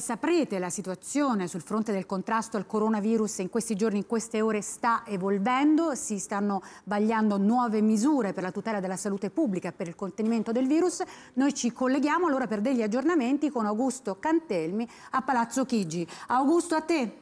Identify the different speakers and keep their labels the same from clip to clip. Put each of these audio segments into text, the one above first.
Speaker 1: saprete, la situazione sul fronte del contrasto al coronavirus in questi giorni, in queste ore, sta evolvendo. Si stanno vagliando nuove misure per la tutela della salute pubblica e per il contenimento del virus. Noi ci colleghiamo allora per degli aggiornamenti con Augusto Cantelmi a Palazzo Chigi. Augusto, a te.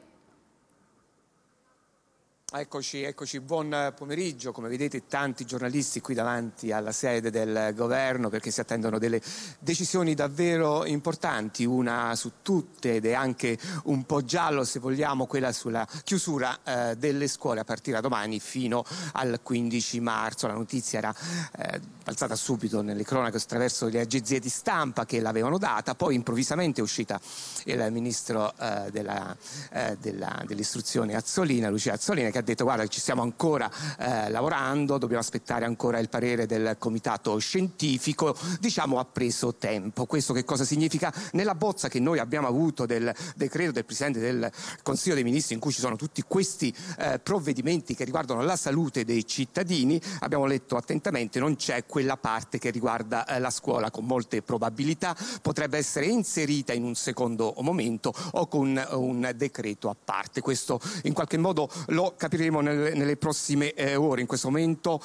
Speaker 2: Eccoci, eccoci, buon eh, pomeriggio. Come vedete tanti giornalisti qui davanti alla sede del governo perché si attendono delle decisioni davvero importanti, una su tutte ed è anche un po' giallo se vogliamo quella sulla chiusura eh, delle scuole a partire da domani fino al 15 marzo. La notizia era eh, balzata subito nelle cronache attraverso le agenzie di stampa che l'avevano data, poi improvvisamente è uscita il ministro eh, della, eh, della, dell'istruzione Azzolina, Lucia Azzolina, che ha detto guarda ci stiamo ancora eh, lavorando, dobbiamo aspettare ancora il parere del comitato scientifico, diciamo ha preso tempo. Questo che cosa significa? Nella bozza che noi abbiamo avuto del decreto del Presidente del Consiglio dei Ministri in cui ci sono tutti questi eh, provvedimenti che riguardano la salute dei cittadini, abbiamo letto attentamente, non c'è questo quella parte che riguarda eh, la scuola con molte probabilità potrebbe essere inserita in un secondo momento o con eh, un decreto a parte. Questo in qualche modo lo capiremo nelle prossime eh, ore. In questo momento,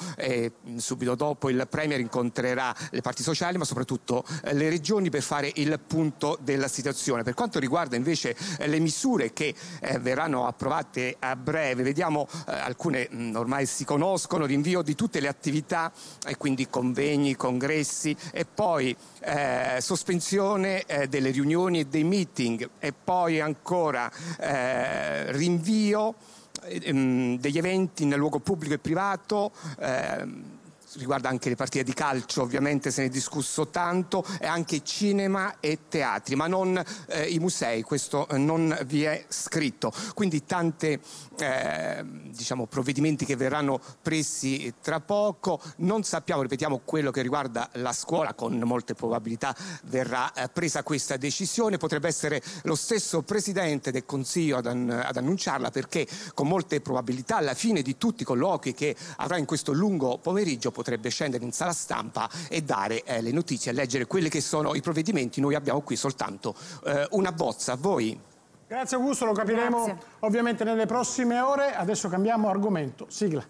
Speaker 2: subito dopo, il Premier incontrerà le parti sociali ma soprattutto le regioni per fare il punto della situazione. Per quanto riguarda invece le misure che verranno approvate a breve, vediamo alcune mm, ormai si conoscono, rinvio di tutte le attività e quindi con convegni, congressi e poi eh, sospensione eh, delle riunioni e dei meeting e poi ancora eh, rinvio eh, ehm, degli eventi nel luogo pubblico e privato ehm, riguarda anche le partite di calcio, ovviamente se ne è discusso tanto, e anche cinema e teatri, ma non eh, i musei, questo eh, non vi è scritto. Quindi tanti eh, diciamo, provvedimenti che verranno presi tra poco, non sappiamo, ripetiamo, quello che riguarda la scuola, con molte probabilità verrà eh, presa questa decisione, potrebbe essere lo stesso Presidente del Consiglio ad, an- ad annunciarla perché con molte probabilità alla fine di tutti i colloqui che avrà in questo lungo pomeriggio potrebbe scendere in sala stampa e dare eh, le notizie, leggere quelli che sono i provvedimenti, noi abbiamo qui soltanto eh, una bozza. A voi.
Speaker 3: Grazie Augusto, lo capiremo Grazie. ovviamente nelle prossime ore. Adesso cambiamo argomento. Sigla.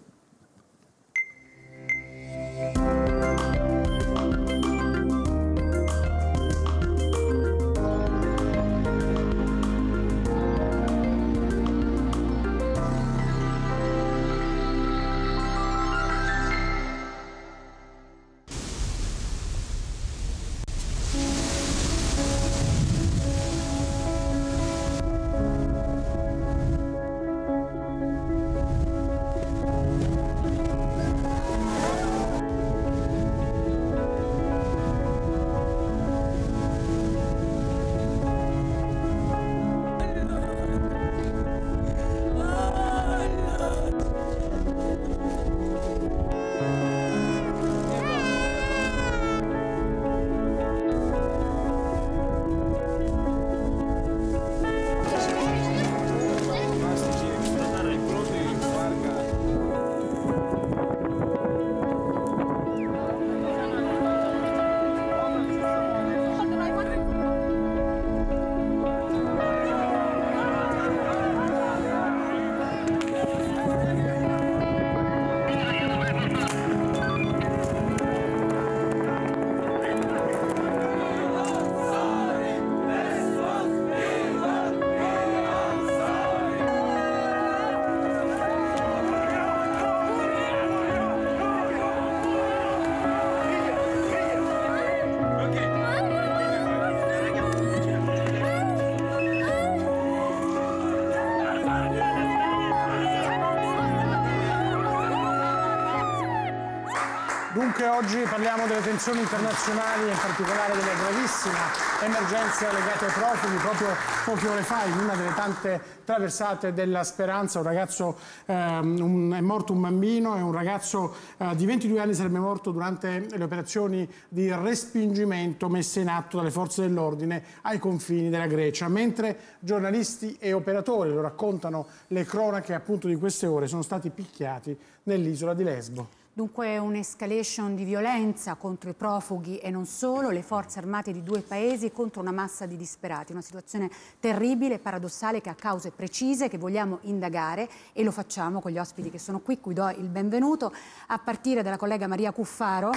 Speaker 3: Dunque oggi parliamo delle tensioni internazionali, in particolare della gravissima emergenza legata ai profughi. Proprio poche ore fa, in una delle tante traversate della speranza, un ragazzo, ehm, un, è morto un bambino e un ragazzo eh, di 22 anni sarebbe morto durante le operazioni di respingimento messe in atto dalle forze dell'ordine ai confini della Grecia. Mentre giornalisti e operatori, lo raccontano le cronache appunto di queste ore, sono stati picchiati nell'isola di Lesbo.
Speaker 1: Dunque un'escalation di violenza contro i profughi e non solo, le forze armate di due paesi contro una massa di disperati, una situazione terribile, paradossale che ha cause precise che vogliamo indagare e lo facciamo con gli ospiti che sono qui, cui do il benvenuto, a partire dalla collega Maria Cuffaro.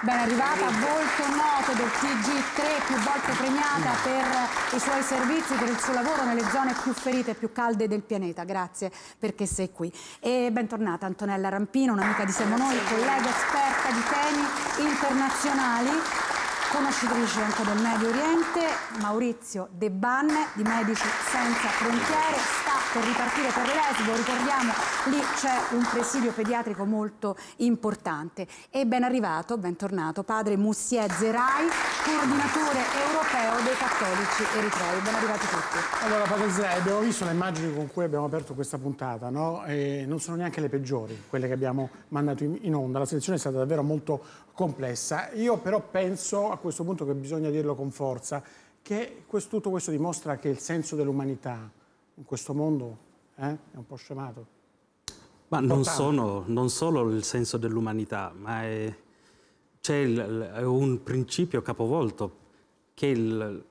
Speaker 1: Ben arrivata, volto noto del TG3, più volte premiata per i suoi servizi, per il suo lavoro nelle zone più ferite e più calde del pianeta. Grazie perché sei qui. E bentornata Antonella Rampino, un'amica di Siamo Noi, collega esperta di temi internazionali conoscitrice anche del Medio Oriente, Maurizio De Banne di Medici Senza Frontiere, sta per ripartire per l'esbo, ricordiamo lì c'è un presidio pediatrico molto importante. E ben arrivato, bentornato, padre Mussier Zerai, coordinatore europeo dei cattolici eritrei. Ben arrivati tutti.
Speaker 3: Allora, padre Zerai, abbiamo visto le immagini con cui abbiamo aperto questa puntata, no? non sono neanche le peggiori, quelle che abbiamo mandato in onda. La selezione è stata davvero molto complessa. Io però penso, a questo punto che bisogna dirlo con forza, che questo, tutto questo dimostra che il senso dell'umanità in questo mondo eh, è un po' scemato.
Speaker 4: Ma non, sono, non solo il senso dell'umanità, ma c'è un principio capovolto che il,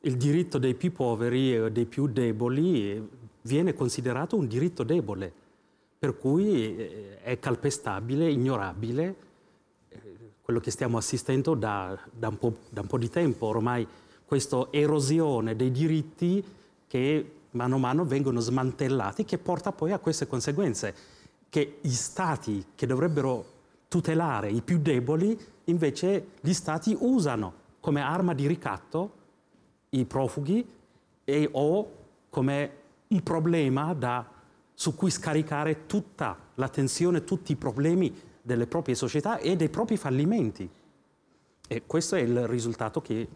Speaker 4: il diritto dei più poveri e dei più deboli viene considerato un diritto debole, per cui eh, è calpestabile, ignorabile quello che stiamo assistendo da, da, un da, un po', di tempo ormai, questa erosione dei diritti che mano a mano vengono smantellati, che porta poi a queste conseguenze, che gli stati che dovrebbero tutelare i più deboli, invece gli stati usano come arma di ricatto i profughi e, o come un problema da, su cui scaricare tutta l'attenzione, tutti i problemi delle proprie società e dei propri fallimenti. E questo è il risultato che,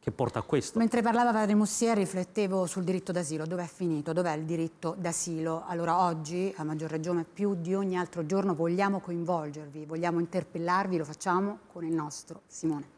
Speaker 4: che porta a questo.
Speaker 1: Mentre parlava Padre Mussia riflettevo sul diritto d'asilo, dove è finito, dov'è il diritto d'asilo? Allora oggi, a maggior ragione, più di ogni altro giorno vogliamo coinvolgervi, vogliamo interpellarvi, lo facciamo con il nostro
Speaker 5: Simone.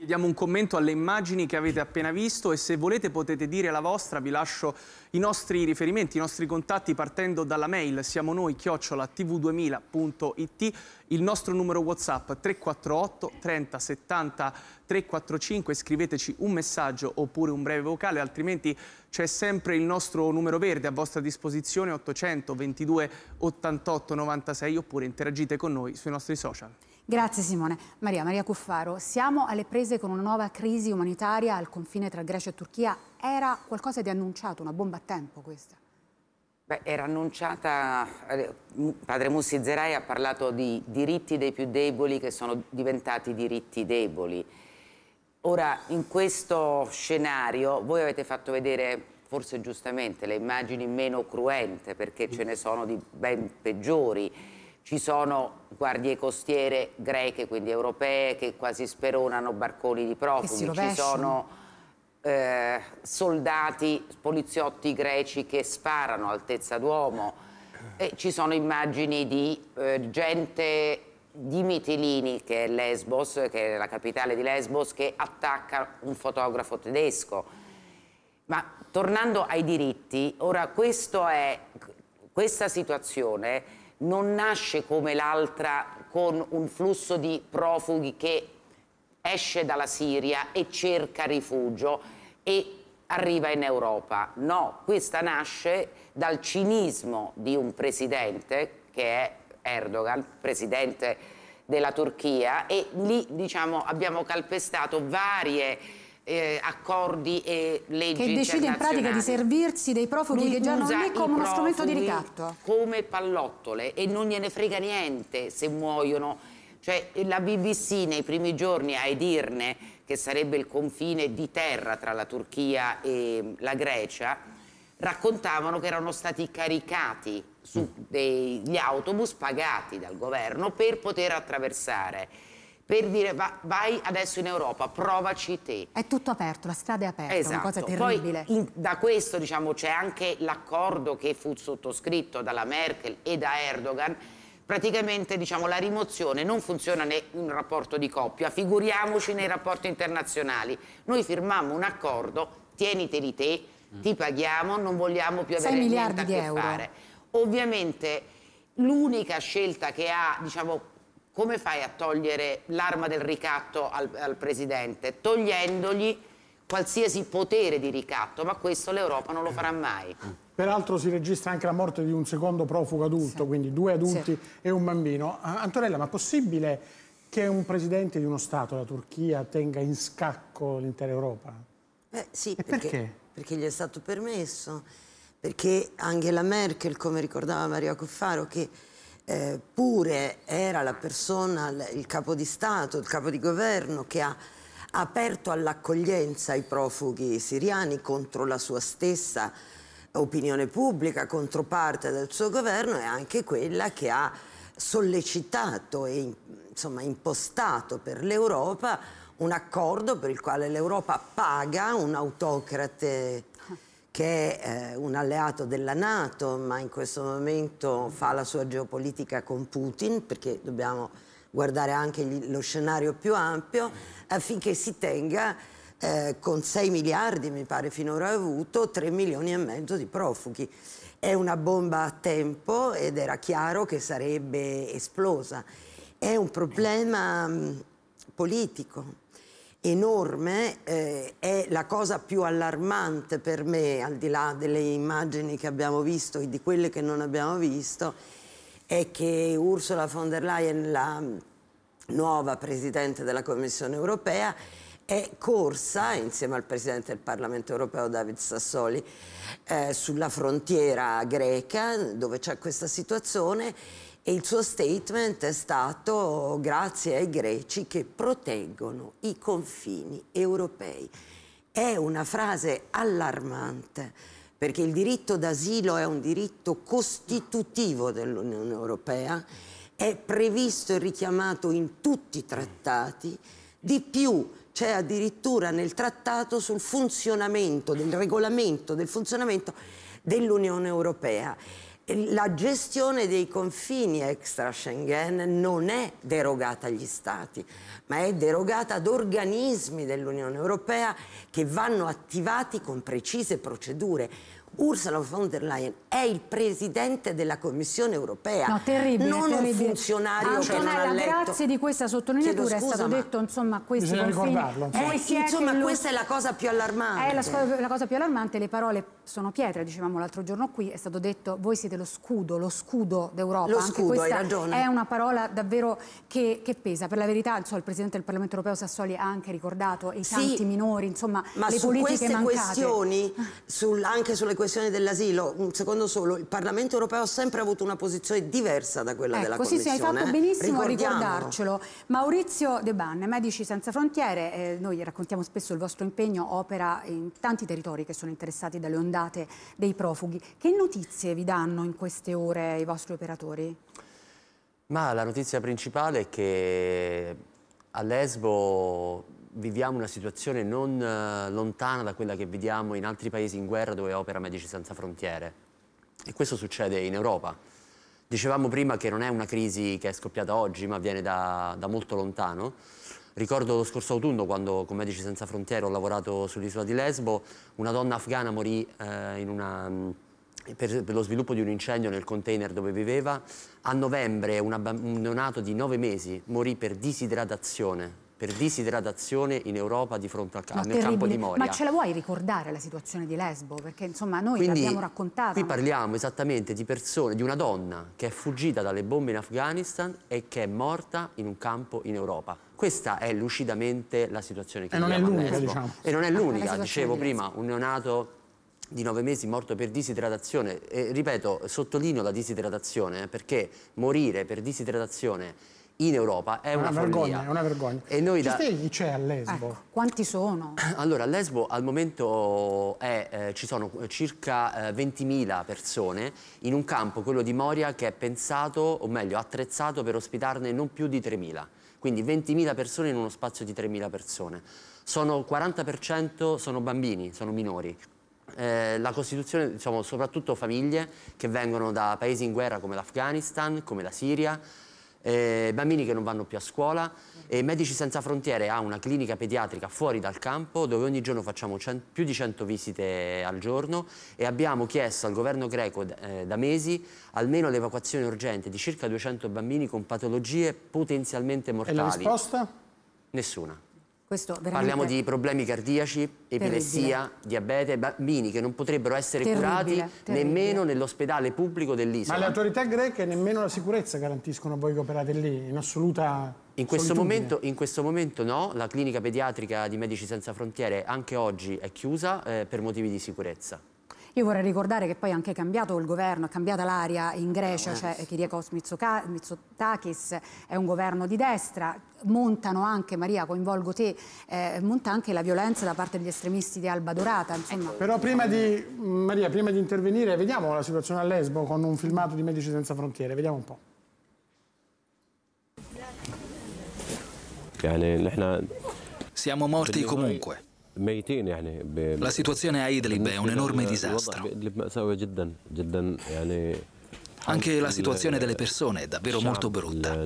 Speaker 5: Chiediamo un commento alle immagini che avete appena visto e se volete potete dire la vostra, vi lascio i nostri riferimenti, i nostri contatti partendo dalla mail siamo noi chiocciola tv2000.it, il nostro numero Whatsapp 348 30 70 345, scriveteci un messaggio oppure un breve vocale, altrimenti c'è sempre il nostro numero verde a vostra disposizione 800 22 88 96 oppure interagite con noi sui nostri social.
Speaker 1: Grazie Simone. Maria, Maria Cuffaro, siamo alle prese con una nuova crisi umanitaria al confine tra Grecia e Turchia. Era qualcosa di annunciato, una bomba a tempo questa?
Speaker 6: Beh, era annunciata, eh, padre Mussi Zerai ha parlato di diritti dei più deboli che sono diventati diritti deboli. Ora, in questo scenario, voi avete fatto vedere, forse giustamente, le immagini meno cruente, perché ce ne sono di ben peggiori ci sono guardie costiere greche, quindi europee, che quasi speronano barconi di profughi. Ci sono eh, soldati, poliziotti greci che sparano a altezza d'uomo. ci sono immagini di eh, gente di Mitilini, che è Lesbos, che è la capitale di Lesbos, che attacca un fotografo tedesco. Ma tornando ai diritti, ora è, questa situazione non nasce come l'altra con un flusso di profughi che esce dalla Siria e cerca rifugio e arriva in Europa. No, questa nasce dal cinismo di un presidente che è Erdogan, presidente della Turchia e lì diciamo, abbiamo calpestato varie eh, accordi e leggi Che decide in pratica di
Speaker 1: servirsi dei profughi Lui che già non lì come uno strumento di ricatto.
Speaker 6: Come pallottole e non gliene frega niente se muoiono. Cioè la BBC nei primi giorni a Edirne, che sarebbe il confine di terra tra la Turchia e la Grecia, raccontavano che erano stati caricati su mm. degli autobus pagati dal governo per poter attraversare per dire va, vai adesso in Europa, provaci te.
Speaker 1: È tutto aperto, la strada è aperta, esatto. una cosa terribile. Poi, in,
Speaker 6: da questo diciamo, c'è anche l'accordo che fu sottoscritto dalla Merkel e da Erdogan praticamente diciamo, la rimozione non funziona né in un rapporto di coppia, figuriamoci nei rapporti internazionali. Noi firmammo un accordo, tieniteli te, mm. ti paghiamo, non vogliamo più avere niente a che euro. fare. Ovviamente l'unica scelta che ha diciamo, come fai a togliere l'arma del ricatto al, al Presidente? Togliendogli qualsiasi potere di ricatto, ma questo l'Europa non lo farà mai.
Speaker 3: Peraltro si registra anche la morte di un secondo profugo adulto, sì. quindi due adulti sì. e un bambino. Ah, Antonella, ma è possibile che un presidente di uno Stato, la Turchia, tenga in scacco l'intera Europa?
Speaker 7: Beh, sì, perché, perché? perché gli è stato permesso, perché Angela Merkel, come ricordava Maria Coffaro, che eh, pure era la persona, il capo di Stato, il capo di governo che ha aperto all'accoglienza i profughi siriani contro la sua stessa opinione pubblica, contro parte del suo governo e anche quella che ha sollecitato e insomma, impostato per l'Europa un accordo per il quale l'Europa paga un autocrate che è eh, un alleato della Nato, ma in questo momento fa la sua geopolitica con Putin, perché dobbiamo guardare anche lo scenario più ampio, affinché si tenga eh, con 6 miliardi, mi pare finora avuto, 3 milioni e mezzo di profughi. È una bomba a tempo ed era chiaro che sarebbe esplosa. È un problema mh, mm, politico enorme, eh, è la cosa più allarmante per me, al di là delle immagini che abbiamo visto e di quelle che non abbiamo visto, è che Ursula von der Leyen, la nuova Presidente della Commissione europea, è corsa insieme al Presidente del Parlamento europeo David Sassoli eh, sulla frontiera greca dove c'è questa situazione e il suo statement è stato grazie ai greci che proteggono i confini europei. È una frase allarmante perché il diritto d'asilo è un diritto costitutivo dell'Unione Europea, è previsto e richiamato in tutti i trattati, di più c'è addirittura nel trattato sul funzionamento, del regolamento del funzionamento dell'Unione Europea la gestione dei confini extra Schengen non è derogata agli Stati, ma è derogata ad organismi dell'Unione Europea che vanno attivati con precise procedure. Ursula von der Leyen è il presidente della Commissione europea, no, terribile, non terribile. un funzionario
Speaker 1: Antonella, che non ha letto. grazie di questa sottolineatura scusa, è stato detto insomma questo Bisogna confini. ricordarlo. Eh, eh insomma, questa è la cosa più allarmante. È la, la, cosa più allarmante, le parole sono pietre, dicevamo l'altro giorno qui, è stato detto voi siete lo scudo, lo scudo d'Europa. Lo scudo, Anche hai ragione. È una parola davvero che, che pesa, per la verità insomma, il Presidente del Parlamento europeo Sassoli ha anche ricordato i tanti sì, minori, insomma, le politiche mancate. Ma su queste
Speaker 7: questioni, sul, anche sulle questione dell'asilo, mm, secondo solo, il Parlamento europeo ha sempre avuto una posizione diversa
Speaker 1: da quella ecco, della Commissione. Così sì, hai fatto eh. benissimo a ricordarcelo. Maurizio De Banne, Medici Senza Frontiere, eh, noi raccontiamo spesso il vostro impegno, opera in tanti territori che sono interessati dalle ondate dei profughi. Che notizie vi danno in queste ore i vostri operatori?
Speaker 8: Ma la notizia principale è che a Lesbo viviamo una situazione non eh, lontana da quella che vediamo in altri paesi in guerra dove opera Medici Senza Frontiere. E questo succede in Europa. Dicevamo prima che non è una crisi che è scoppiata oggi, ma viene da, da molto lontano. Ricordo lo scorso autunno, quando con Medici Senza Frontiere ho lavorato sull'isola di Lesbo, una donna afghana morì eh, una, per, mm, per, lo sviluppo di un incendio nel container dove viveva. A novembre una, un neonato di nove mesi morì per disidratazione per disidratazione in Europa di fronte al, no, campo di Moria. Ma ce la
Speaker 1: vuoi ricordare la situazione di Lesbo? Perché insomma noi l'abbiamo raccontata. Qui
Speaker 8: parliamo esattamente di persone, di una donna che è fuggita dalle bombe in Afghanistan e che è morta in un campo in Europa. Questa è lucidamente la situazione che e abbiamo non è diciamo. E non è l'unica, dicevo di prima, un neonato di nove mesi morto per disidratazione. E, ripeto, sottolineo la disidratazione eh, perché morire per disidratazione in Europa è una, una vergogna, è una vergogna. E noi da... spieghi
Speaker 1: chi c'è a Lesbo? Ecco, quanti sono?
Speaker 8: Allora, a Lesbo al momento è, eh, eh, ci sono circa eh, 20.000 persone in un campo, quello di Moria, che è pensato, o meglio, attrezzato per ospitarne non più di 3.000. Quindi 20.000 persone in uno spazio di 3.000 persone. Sono 40% sono bambini, sono minori. Eh, la Costituzione, diciamo, soprattutto famiglie che vengono da paesi in guerra come l'Afghanistan, come la Siria, eh, bambini che non vanno più a scuola e eh, Medici Senza Frontiere ha una clinica pediatrica fuori dal campo dove ogni giorno facciamo più di 100 visite al giorno e abbiamo chiesto al governo greco eh, da mesi almeno l'evacuazione urgente di circa 200 bambini con patologie potenzialmente mortali. E la risposta? Nessuna.
Speaker 3: Veramente... Parliamo di
Speaker 8: problemi cardiaci, epilessia, terribile. diabete, bambini che non potrebbero essere terribile, curati terribile. nemmeno nell'ospedale pubblico dell'isola. Ma le
Speaker 3: autorità greche nemmeno la sicurezza garantiscono voi che operate lì, in assoluta
Speaker 8: in questo, momento, in questo, momento, no, la clinica pediatrica di Medici Senza Frontiere anche oggi è chiusa eh, per motivi di sicurezza.
Speaker 1: Io vorrei ricordare che poi è anche cambiato il governo, è cambiata l'aria in Grecia, c'è cioè Kyriakos eh. Mitsotakis, è un governo di destra, montano anche, Maria coinvolgo te, eh, monta anche la violenza da parte degli estremisti di Alba Dorata. Insomma. Ecco, però prima
Speaker 3: di, Maria, prima di intervenire vediamo la situazione a Lesbo con un filmato di Medici Senza Frontiere, vediamo un po'.
Speaker 4: Siamo morti comunque. La situazione a Idlib è un enorme disastro. Anche la situazione delle persone è davvero molto brutta.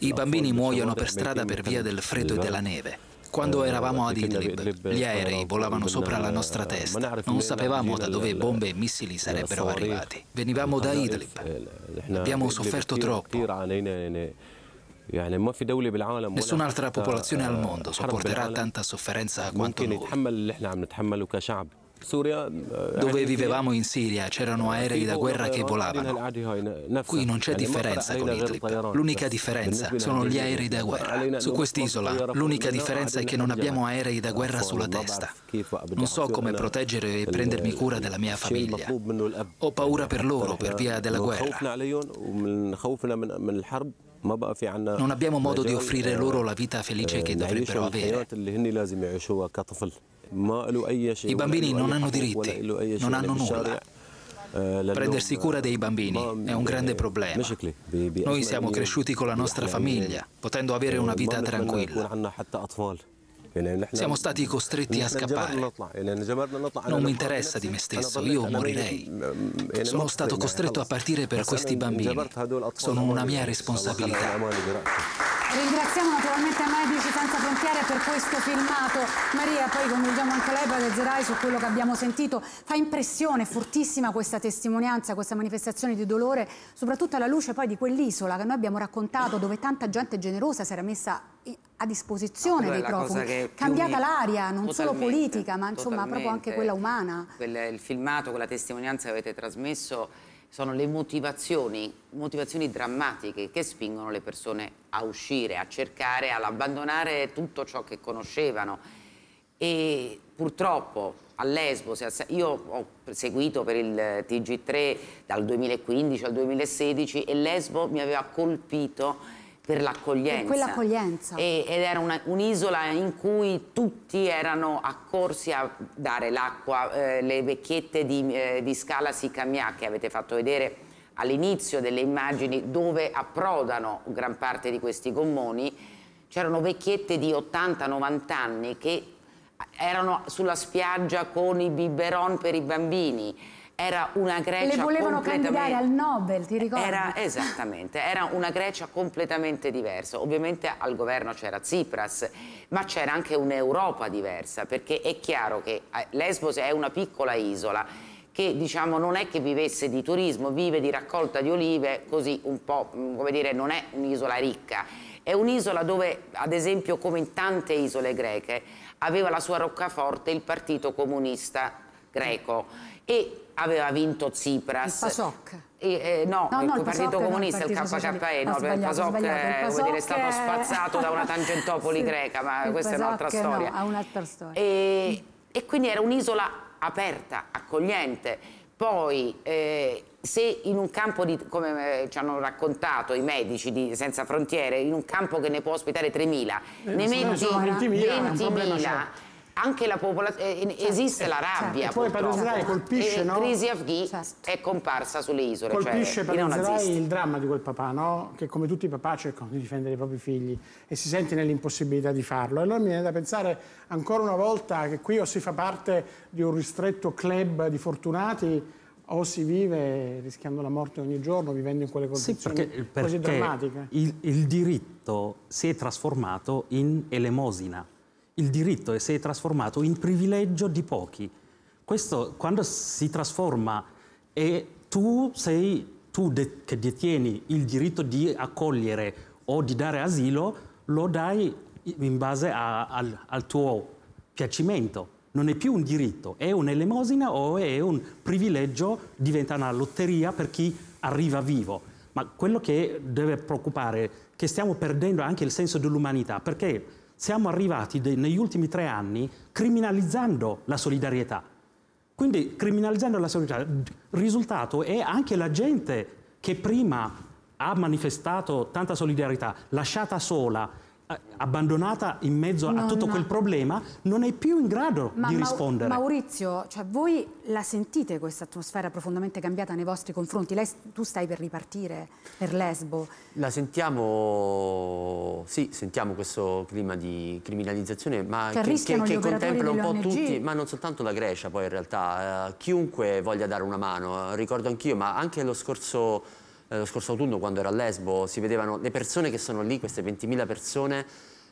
Speaker 4: I bambini muoiono per strada per via del freddo e della neve. Quando eravamo ad Idlib, gli aerei volavano sopra la nostra testa. Non sapevamo da dove bombe e missili sarebbero arrivati. Venivamo da Idlib.
Speaker 3: Abbiamo sofferto troppo.
Speaker 4: Nessun'altra popolazione al mondo sopporterà tanta sofferenza quanto noi. Dove vivevamo in Siria c'erano aerei da guerra che volavano. Qui non c'è differenza con Idlib. L'unica differenza sono gli aerei da guerra. Su quest'isola l'unica differenza è che non abbiamo aerei da guerra sulla testa. Non so come proteggere e prendermi cura della mia famiglia. Ho paura per loro per via della guerra. Non abbiamo modo di offrire loro la vita felice che dovrebbero avere. I bambini non hanno diritti, non hanno nulla.
Speaker 8: Prendersi cura dei bambini è un grande problema. Noi siamo cresciuti con la nostra famiglia,
Speaker 4: potendo avere una vita tranquilla. Siamo stati costretti a scappare. Non mi interessa di me stesso, io morirei. Sono stato costretto a partire per questi bambini. Sono una mia responsabilità.
Speaker 1: Ringraziamo naturalmente Medici Senza Frontiere per questo filmato. Maria, poi coinvolgiamo anche lei, Padre Zerai, su quello che abbiamo sentito. Fa impressione fortissima questa testimonianza, questa manifestazione di dolore, soprattutto alla luce poi di quell'isola che noi abbiamo raccontato, dove tanta gente generosa si era messa a disposizione no, dei profughi. È Cambiata mi... l'aria, non solo politica, ma insomma totalmente. proprio anche quella umana.
Speaker 6: Quel, il filmato, quella testimonianza che avete trasmesso sono le motivazioni, motivazioni drammatiche che spingono le persone a uscire, a cercare, ad abbandonare tutto ciò che conoscevano. E purtroppo a Lesbo, io ho seguito per il TG3 dal 2015 al 2016 e Lesbo mi aveva colpito per l'accoglienza. Per quell'accoglienza. ed era un'isola in cui tutti erano accorsi a dare l'acqua, eh, le vecchiette di, eh, di Scala Sicamia che avete fatto vedere all'inizio delle immagini dove approdano gran parte di questi gommoni, c'erano vecchiette di 80-90 anni che erano sulla spiaggia con i biberon per i bambini, era una Grecia Le volevano candidare al
Speaker 1: Nobel, ti ricordi? Era,
Speaker 6: esattamente, era una Grecia completamente diversa. Ovviamente al governo c'era Tsipras, ma c'era anche un'Europa diversa, perché è chiaro che eh, Lesbos è una piccola isola che diciamo, non è che vivesse di turismo, vive di raccolta di olive, così un po', mm, come dire, non è un'isola ricca. È un'isola dove, ad esempio, come in tante isole greche, aveva la sua roccaforte il partito comunista greco e aveva vinto Tsipras. Il PASOK. eh, no, no, no, il, il Partito Comunista, il, Partito il KKE, no, il PASOK, eh, è, è, è stato spazzato da una tangentopoli sì, greca, ma questa è un'altra storia. No,
Speaker 1: un'altra storia.
Speaker 6: E, e, quindi era un'isola aperta, accogliente. Poi, eh, se in un campo, di, come eh, ci hanno raccontato i medici di Senza Frontiere, in un campo che ne può ospitare 3.000, eh, ne metti 20.000, 20.000 anche la popolazione, eh, certo. esiste la rabbia. Certo. Poi per Israele colpisce, e eh, no? Crisi Afghi certo. è comparsa sulle isole. Cioè, colpisce cioè, Israele il
Speaker 3: dramma di quel papà, no? Che come tutti i papà cercano di difendere i propri figli e si sente nell'impossibilità di farlo. E allora mi viene da pensare ancora una volta che qui o si fa parte di un ristretto club di fortunati o si vive rischiando la morte ogni giorno, vivendo in quelle condizioni sì, perché, perché così drammatiche.
Speaker 4: Il, il diritto si è trasformato in elemosina il diritto e si è trasformato in privilegio di pochi. Questo quando si trasforma e tu sei tu de- che detieni il diritto di accogliere o di dare asilo, lo dai in base a, al, al tuo piacimento. Non è più un diritto, è un'elemosina o è un privilegio, diventa una lotteria per chi arriva vivo. Ma quello che deve preoccupare è che stiamo perdendo anche il senso dell'umanità, perché siamo arrivati negli ultimi tre anni criminalizzando la solidarietà. Quindi criminalizzando la solidarietà, il risultato è anche la gente che prima ha manifestato tanta solidarietà, lasciata sola, abbandonata in mezzo non, a tutto quel problema, non è più in grado ma, di rispondere.
Speaker 1: Maurizio, cioè voi la sentite questa atmosfera profondamente cambiata nei vostri confronti? Lei, tu stai per ripartire per
Speaker 8: Lesbo. La sentiamo, sì, sentiamo questo clima di criminalizzazione, ma cioè, che, che, che contempla un po' tutti, ma non soltanto la Grecia poi in realtà, eh, chiunque voglia dare una mano, ricordo anch'io, ma anche lo scorso eh, lo scorso autunno quando ero a Lesbo, si vedevano le persone che sono lì, queste 20.000 persone,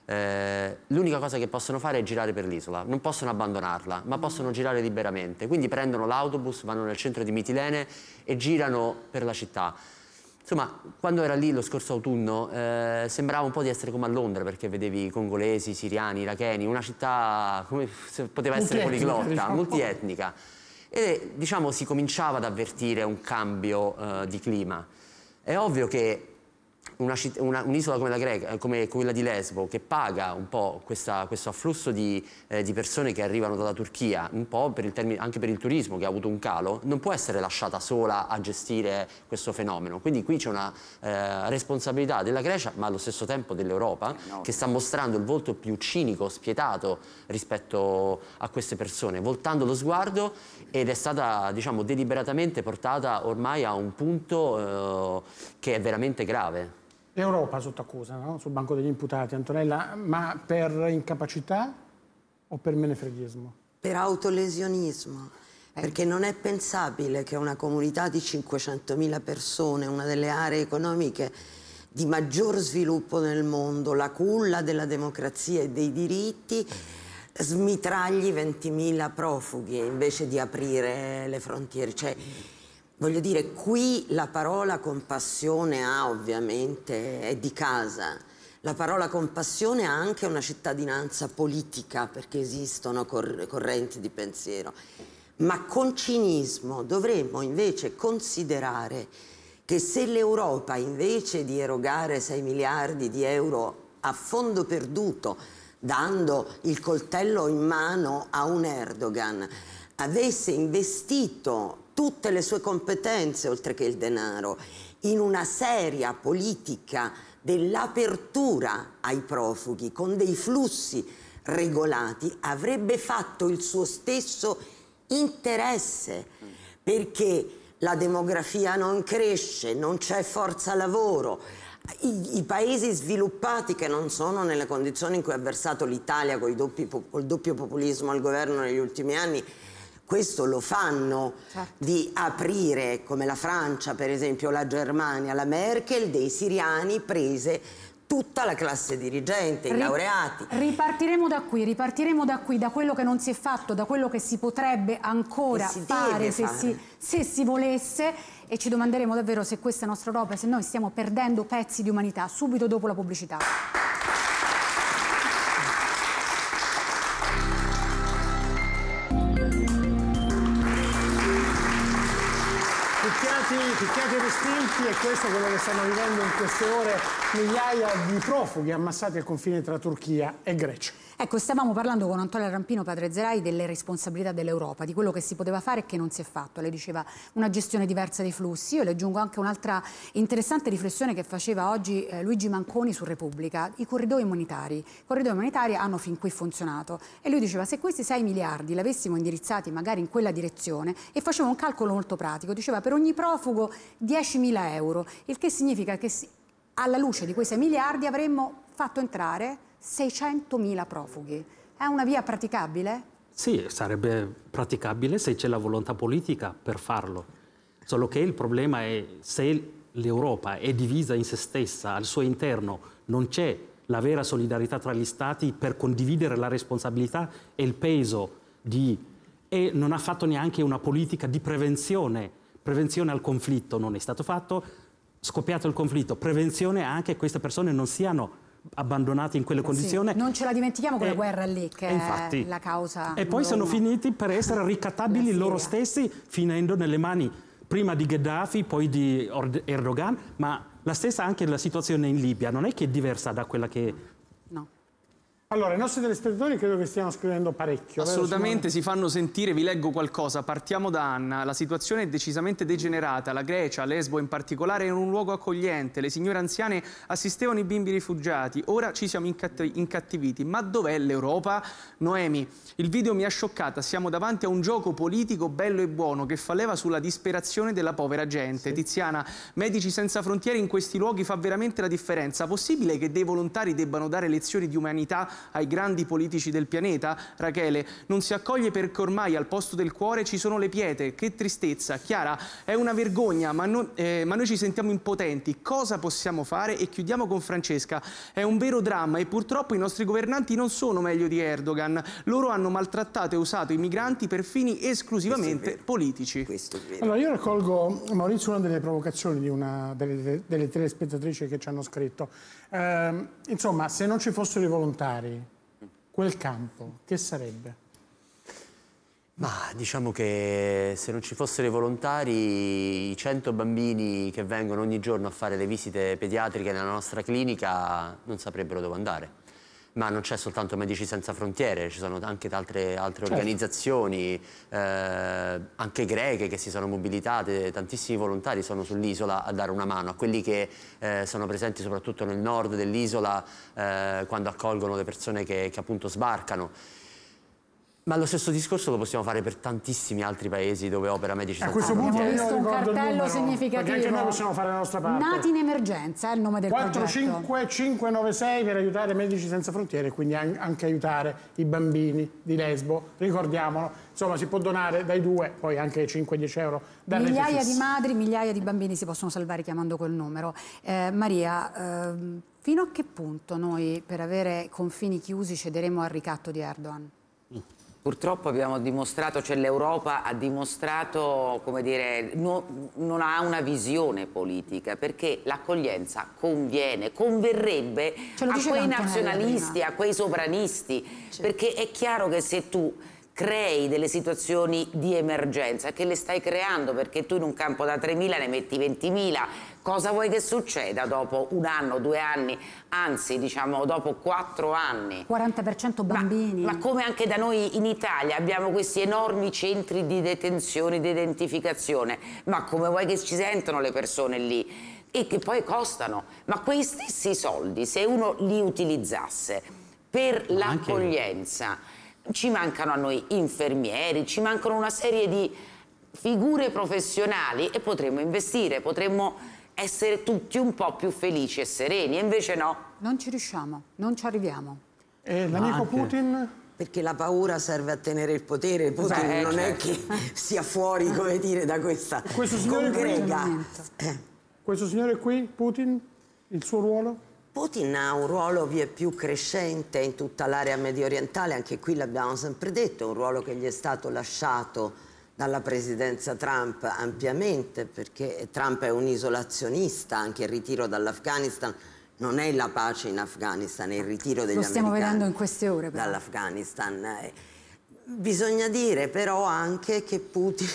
Speaker 8: eh, l'unica cosa che possono fare è girare per l'isola, non possono abbandonarla, ma possono girare liberamente. Quindi prendono l'autobus, vanno nel centro di Mitilene e girano per la città. Insomma, quando era lì lo scorso autunno eh, sembrava un po' di essere come a Londra perché vedevi congolesi, siriani, iracheni, una città come se poteva essere poliglotta, diciamo. multietnica. E diciamo si cominciava ad avvertire un cambio eh, di clima. È ovvio che un'isola come, la Greca, eh, come quella di Lesbo che paga un po' questa, questo afflusso di, eh, di, persone che arrivano dalla Turchia, un po' per termine, anche per il turismo che ha avuto un calo, non può essere lasciata sola a gestire questo fenomeno. Quindi qui c'è una eh, responsabilità della Grecia, ma allo stesso tempo dell'Europa, no. che sta mostrando il volto più cinico, spietato rispetto a queste persone, voltando lo sguardo ed è stata diciamo, deliberatamente portata ormai a un punto eh, che è veramente grave.
Speaker 3: L'Europa sotto accusa, no? sul banco degli imputati, Antonella, ma per incapacità o per menefreghismo? Per
Speaker 7: autolesionismo, eh. perché non è pensabile che una comunità di 500.000 persone, una delle aree economiche di maggior sviluppo nel mondo, la culla della democrazia e dei diritti, smitragli 20.000 profughi invece di aprire le frontiere. Cioè, Voglio dire, qui la parola compassione ha ovviamente, è di casa. La parola compassione ha anche una cittadinanza politica perché esistono cor correnti di pensiero. Ma con cinismo dovremmo invece considerare che se l'Europa invece di erogare 6 miliardi di euro a fondo perduto, dando il coltello in mano a un Erdogan, avesse investito tutte le sue competenze, oltre che il denaro, in una seria politica dell'apertura ai profughi con dei flussi regolati, avrebbe fatto il suo stesso interesse, perché la demografia non cresce, non c'è forza lavoro, i, I, paesi sviluppati che non sono nelle condizioni in cui ha versato l'Italia con il doppio populismo al governo negli ultimi anni questo lo fanno, certo. di aprire, come la Francia per esempio, la Germania, la Merkel, dei siriani prese tutta la classe dirigente, i laureati.
Speaker 1: Ripartiremo da qui, ripartiremo da qui, da quello che non si è fatto, da quello che si potrebbe ancora si fare, se, fare. Si, se, Si, volesse e ci domanderemo davvero se questa è nostra Europa, se noi stiamo perdendo pezzi di umanità subito dopo la pubblicità.
Speaker 3: distinti e questo è quello che stanno vivendo in queste ore migliaia di profughi ammassati al confine tra Turchia e Grecia.
Speaker 1: Ecco, stavamo parlando con Antonio Rampino, padre Zerai, delle responsabilità dell'Europa, di quello che si poteva fare e che non si è fatto. Lei diceva una gestione diversa dei flussi. Io le aggiungo anche un'altra interessante riflessione che faceva oggi eh, Luigi Manconi su Repubblica, i corridoi umanitari. I corridoi umanitari hanno fin qui funzionato. E lui diceva, se questi 6 miliardi li avessimo indirizzati magari in quella direzione, e faceva un calcolo molto pratico, diceva per ogni profugo 10.000 euro, il che significa che alla luce di quei 6 miliardi avremmo fatto entrare 600.000 profughi. È una via praticabile?
Speaker 4: Sì, sarebbe praticabile se c'è la volontà politica per farlo. Solo che il problema è se l'Europa è divisa in se stessa, al suo interno non c'è la vera solidarietà tra gli stati per condividere la responsabilità e il peso di... e non ha fatto neanche una politica di prevenzione. Prevenzione al conflitto non è stato fatto, scoppiato il conflitto, prevenzione anche che queste persone non siano abbandonati in quelle condizioni. Sì,
Speaker 1: non ce la dimentichiamo quella e, eh, guerra lì che eh, infatti, è la causa. E poi sono
Speaker 4: finiti per essere ricattabili loro stessi finendo nelle mani prima di Gheddafi, poi di Erdogan, ma la stessa anche la situazione in Libia non è che è diversa da quella che
Speaker 3: allora, i nostri telespettatori credo che stiano scrivendo parecchio. Assolutamente,
Speaker 5: si fanno sentire, vi leggo qualcosa. Partiamo da Anna. La situazione è decisamente degenerata. La Grecia, Lesbo in particolare, è un luogo accogliente. Le signore anziane assistevano i bimbi rifugiati. Ora ci siamo incattiviti. Ma dov'è l'Europa? Noemi, il video mi ha scioccata. Siamo davanti a un gioco politico bello e buono che fa leva sulla disperazione della povera gente. Sì. Tiziana, Medici Senza Frontiere in questi luoghi fa veramente la differenza. Possibile che dei volontari debbano dare lezioni di umanità ai grandi politici del pianeta? Rachele, non si accoglie perché ormai al posto del cuore ci sono le pietre. Che tristezza. Chiara, è una vergogna, ma, non, eh, ma noi ci sentiamo impotenti. Cosa possiamo fare? E chiudiamo con Francesca. È un vero dramma e purtroppo i nostri governanti non sono meglio di Erdogan. Loro hanno maltrattato e usato i migranti per fini esclusivamente politici. Allora io
Speaker 3: raccolgo, Maurizio, una delle provocazioni di una delle, delle telespettatrici che ci hanno scritto. Eh, insomma, se non ci fossero i volontari, Solari, quel campo, che sarebbe?
Speaker 8: Ma diciamo che se non ci fossero i volontari, i 100 bambini che vengono ogni giorno a fare le visite pediatriche nella nostra clinica non saprebbero dove andare ma non c'è soltanto Medici Senza Frontiere, ci sono anche altre, altre certo. organizzazioni, eh, anche greche che si sono mobilitate, tantissimi volontari sono sull'isola a dare una mano, a quelli che eh, sono presenti soprattutto nel nord dell'isola eh, quando accolgono le persone che, che appunto sbarcano. Ma lo stesso discorso lo possiamo fare per tantissimi altri paesi dove opera medici senza frontiere. A questo punto io visto un
Speaker 3: cartello numero, significativo. Perché anche noi possiamo fare la nostra parte. Nati in emergenza è il nome del 45596 per aiutare Medici Senza Frontiere, quindi anche aiutare i bambini di Lesbo, ricordiamolo. Insomma, si può donare dai due, poi anche 5-10 euro. Migliaia di
Speaker 1: madri, migliaia di bambini si possono salvare chiamando quel numero. Eh, Maria, eh, fino a che punto noi per avere confini chiusi cederemo al ricatto di Erdogan? Mm.
Speaker 6: Purtroppo abbiamo dimostrato, cioè l'Europa ha dimostrato, come dire, no, non ha una visione politica perché l'accoglienza conviene, converrebbe a quei nazionalisti, a quei sovranisti, perché è chiaro che se tu crei delle situazioni di emergenza che le stai creando perché tu in un campo da 3.000 ne metti 20.000 cosa vuoi che succeda dopo un anno, due anni anzi diciamo dopo quattro anni
Speaker 1: 40% bambini ma, ma
Speaker 6: come anche da noi in Italia abbiamo questi enormi centri di detenzione di identificazione ma come vuoi che ci sentano le persone lì e che poi costano ma quei stessi soldi se uno li utilizzasse per l'accoglienza ci mancano a noi infermieri, ci mancano una serie di figure professionali e potremmo investire, potremmo essere tutti un po' più felici e sereni, e invece no.
Speaker 1: Non ci riusciamo, non ci
Speaker 6: arriviamo. E eh,
Speaker 7: l'amico Putin?
Speaker 6: Perché la paura serve a tenere il potere,
Speaker 3: Putin Beh,
Speaker 7: non certo. è che sia fuori, come dire, da questa questo congrega.
Speaker 3: Qui, questo signore qui, Putin, il suo ruolo?
Speaker 7: Putin ha un ruolo via più crescente in tutta l'area medio orientale, anche qui l'abbiamo sempre detto, un ruolo che gli è stato lasciato dalla presidenza Trump ampiamente, perché Trump è un isolazionista, anche il ritiro dall'Afghanistan non è la pace in Afghanistan, è il ritiro degli americani. Lo stiamo vedendo in queste ore dall'Afghanistan. Bisogna dire però anche che Putin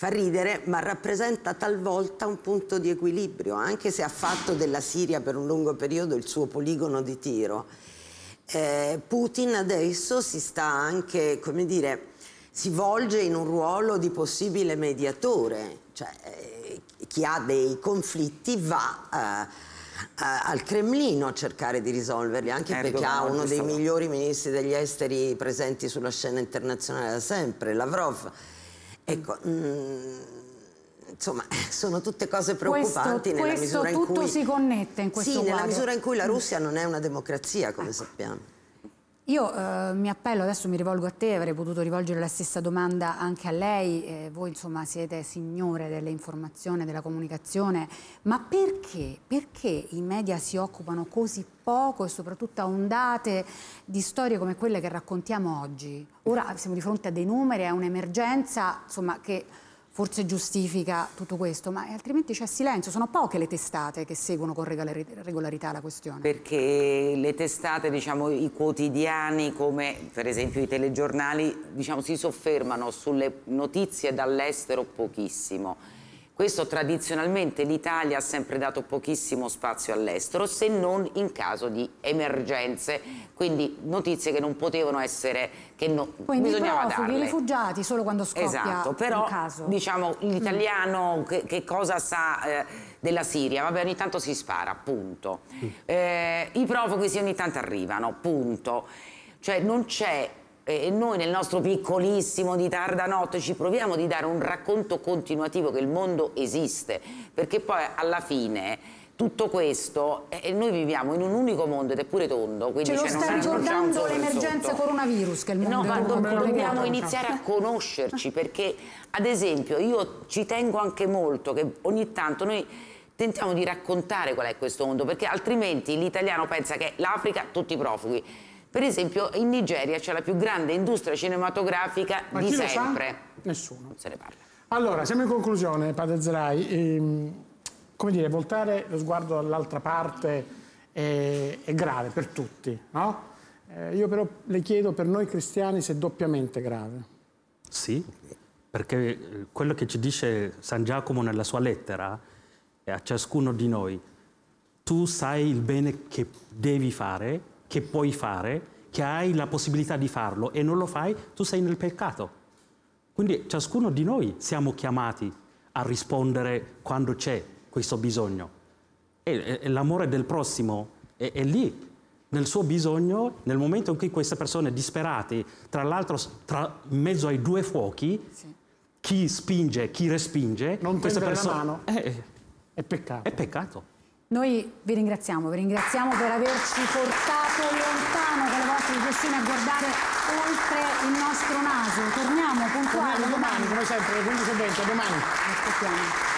Speaker 7: fa ridere, ma rappresenta talvolta un punto di equilibrio, anche se ha fatto della Siria per un lungo periodo il suo poligono di tiro. Eh, Putin adesso si sta anche, come dire, si volge in un ruolo di possibile mediatore, cioè eh, chi ha dei conflitti va eh, al Cremlino a cercare di risolverli, anche Erdogan, perché ha uno dei migliori ministri degli esteri presenti sulla scena internazionale da sempre, Lavrov. Ecco, mh, mm, insomma, sono tutte cose preoccupanti questo, nella questo misura in cui... tutto si
Speaker 1: connette in questo sì, Sì, nella misura in cui la mm.
Speaker 7: Russia non è una democrazia, come ecco. sappiamo.
Speaker 1: Io eh, mi appello, adesso mi rivolgo a te, avrei potuto rivolgere la stessa domanda anche a lei, eh, voi insomma siete signore dell'informazione, della comunicazione, ma perché, perché i media si occupano così poco e soprattutto a ondate di storie come quelle che raccontiamo oggi? Ora siamo di fronte a dei numeri, a un'emergenza che forse giustifica tutto questo, ma eh, altrimenti c'è silenzio. Sono poche le testate che seguono con regolarità la questione.
Speaker 6: Perché le testate, diciamo, i quotidiani come per esempio i telegiornali, diciamo, si soffermano sulle notizie dall'estero pochissimo questo tradizionalmente l'Italia ha sempre dato pochissimo spazio all'estero, se non in caso di emergenze, quindi notizie che non potevano essere, che no, quindi bisognava profughi, darle. i
Speaker 1: rifugiati solo quando scoppia esatto, però, caso. diciamo, l'italiano
Speaker 6: mm. che, che, cosa sa... Eh, della Siria, vabbè ogni tanto si spara, punto. Mm. Eh, I profughi sì ogni tanto arrivano, punto. Cioè non c'è eh, noi nel nostro piccolissimo di tarda notte ci proviamo di dare un racconto continuativo che il mondo esiste, perché poi alla fine tutto questo e noi viviamo in un unico mondo ed è pure tondo quindi ce lo cioè, sta ricordando l'emergenza
Speaker 1: coronavirus che è il mondo no, ma dobbiamo iniziare a
Speaker 6: conoscerci perché ad esempio io ci tengo anche molto che ogni tanto noi tentiamo di raccontare qual è questo mondo perché altrimenti l'italiano pensa che l'Africa tutti i profughi per esempio in Nigeria c'è la più grande industria cinematografica Ma di sempre. Nessuno. Non se ne parla.
Speaker 3: Allora, siamo in conclusione, Padre Zerai. Ehm, come dire, voltare lo sguardo dall'altra parte è, è, grave per tutti, no? Eh, io però le chiedo per noi cristiani se è doppiamente grave.
Speaker 4: Sì, perché eh, quello che ci dice San Giacomo nella sua lettera è a ciascuno di noi, tu sai il bene che devi fare che puoi fare, che hai la possibilità di farlo e non lo fai, tu sei nel peccato. Quindi ciascuno di noi siamo chiamati a rispondere quando c'è questo bisogno. E, e l'amore del prossimo è, è, lì, nel suo bisogno, nel momento in cui queste persone disperate, tra l'altro tra, in mezzo ai due fuochi, sì. chi spinge, chi respinge, non queste persone... La mano. Eh, eh, è peccato. È peccato.
Speaker 1: Noi vi ringraziamo, vi ringraziamo per averci portato lontano con le vostre riflessioni a guardare oltre il nostro naso. Torniamo
Speaker 5: puntuali domani. domani come sempre, alle 15.20, domani. Aspettiamo.